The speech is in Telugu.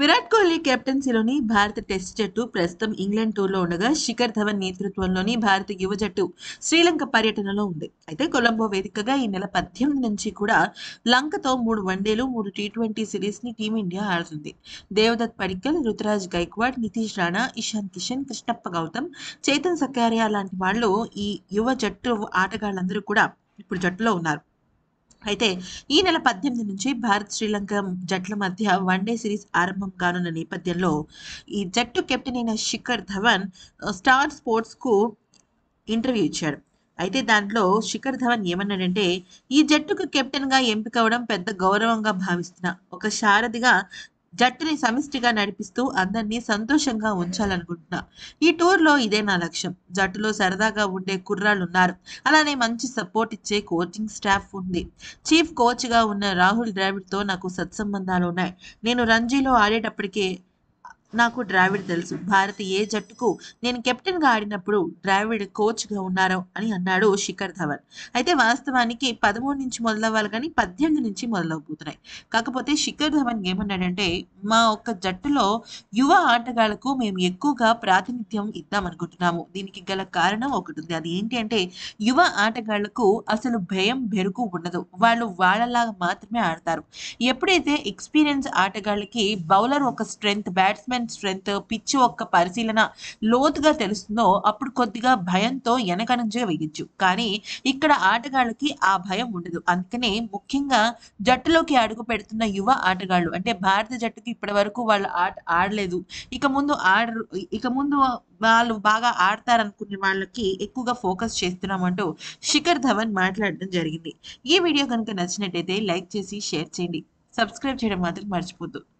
విరాట్ కోహ్లీ కెప్టెన్సీలోని భారత టెస్ట్ జట్టు ప్రస్తుతం ఇంగ్లాండ్ టూర్లో ఉండగా శిఖర్ ధవన్ నేతృత్వంలోని భారత యువ జట్టు శ్రీలంక పర్యటనలో ఉంది అయితే కొలంబో వేదికగా ఈ నెల పద్దెనిమిది నుంచి కూడా లంకతో మూడు వన్డేలు మూడు టీ ట్వంటీ సిరీస్ని టీమిండియా ఆడుతుంది దేవదత్ పడికల్ రుతురాజ్ గైక్వాడ్ నితీష్ రాణా ఇషాన్ కిషన్ కృష్ణప్ప గౌతమ్ చైతన్ సకారియా లాంటి వాళ్ళు ఈ యువ జట్టు ఆటగాళ్ళందరూ కూడా ఇప్పుడు జట్టులో ఉన్నారు అయితే ఈ నెల పద్దెనిమిది నుంచి భారత్ శ్రీలంక జట్ల మధ్య వన్డే సిరీస్ ఆరంభం కానున్న నేపథ్యంలో ఈ జట్టు కెప్టెన్ అయిన శిఖర్ ధవన్ స్టార్ స్పోర్ట్స్కు ఇంటర్వ్యూ ఇచ్చాడు అయితే దాంట్లో శిఖర్ ధవన్ ఏమన్నాడంటే ఈ జట్టుకు కెప్టెన్గా ఎంపిక అవడం పెద్ద గౌరవంగా భావిస్తున్నా ఒక శారదిగా జట్టుని సమిష్టిగా నడిపిస్తూ అందరినీ సంతోషంగా ఉంచాలనుకుంటున్నా ఈ టూర్లో ఇదే నా లక్ష్యం జట్టులో సరదాగా ఉండే కుర్రాళ్ళు ఉన్నారు అలానే మంచి సపోర్ట్ ఇచ్చే కోచింగ్ స్టాఫ్ ఉంది చీఫ్ కోచ్గా ఉన్న రాహుల్ తో నాకు సత్సంబంధాలు ఉన్నాయి నేను రంజీలో ఆడేటప్పటికే నాకు ద్రావిడ్ తెలుసు భారత ఏ జట్టుకు నేను కెప్టెన్గా ఆడినప్పుడు ద్రావిడ్ కోచ్గా ఉన్నారు అని అన్నాడు శిఖర్ ధవన్ అయితే వాస్తవానికి పదమూడు నుంచి మొదలవ్వాలి కానీ పద్దెనిమిది నుంచి మొదలవబోతున్నాయి కాకపోతే శిఖర్ ధవన్ ఏమన్నాడంటే మా ఒక్క జట్టులో యువ ఆటగాళ్లకు మేము ఎక్కువగా ప్రాతినిధ్యం ఇద్దాం అనుకుంటున్నాము దీనికి గల కారణం ఒకటి ఉంది అది ఏంటి అంటే యువ ఆటగాళ్లకు అసలు భయం బెరుకు ఉండదు వాళ్ళు వాళ్ళలాగా మాత్రమే ఆడతారు ఎప్పుడైతే ఎక్స్పీరియన్స్ ఆటగాళ్ళకి బౌలర్ ఒక స్ట్రెంగ్త్ బ్యాట్స్మెన్ హ్యూమన్ స్ట్రెంగ్త్ పిచ్చి ఒక్క పరిశీలన లోతుగా తెలుస్తుందో అప్పుడు కొద్దిగా భయంతో నుంచే వేయచ్చు కానీ ఇక్కడ ఆటగాళ్ళకి ఆ భయం ఉండదు అందుకనే ముఖ్యంగా జట్టులోకి అడుగు పెడుతున్న యువ ఆటగాళ్ళు అంటే భారత జట్టుకి ఇప్పటి వరకు వాళ్ళు ఆట ఆడలేదు ఇక ముందు ఆడరు ఇక ముందు వాళ్ళు బాగా ఆడతారనుకునే వాళ్ళకి ఎక్కువగా ఫోకస్ చేస్తున్నామంటూ శిఖర్ ధవన్ మాట్లాడడం జరిగింది ఈ వీడియో కనుక నచ్చినట్టయితే లైక్ చేసి షేర్ చేయండి సబ్స్క్రైబ్ చేయడం మాత్రం మర్చిపోద్దు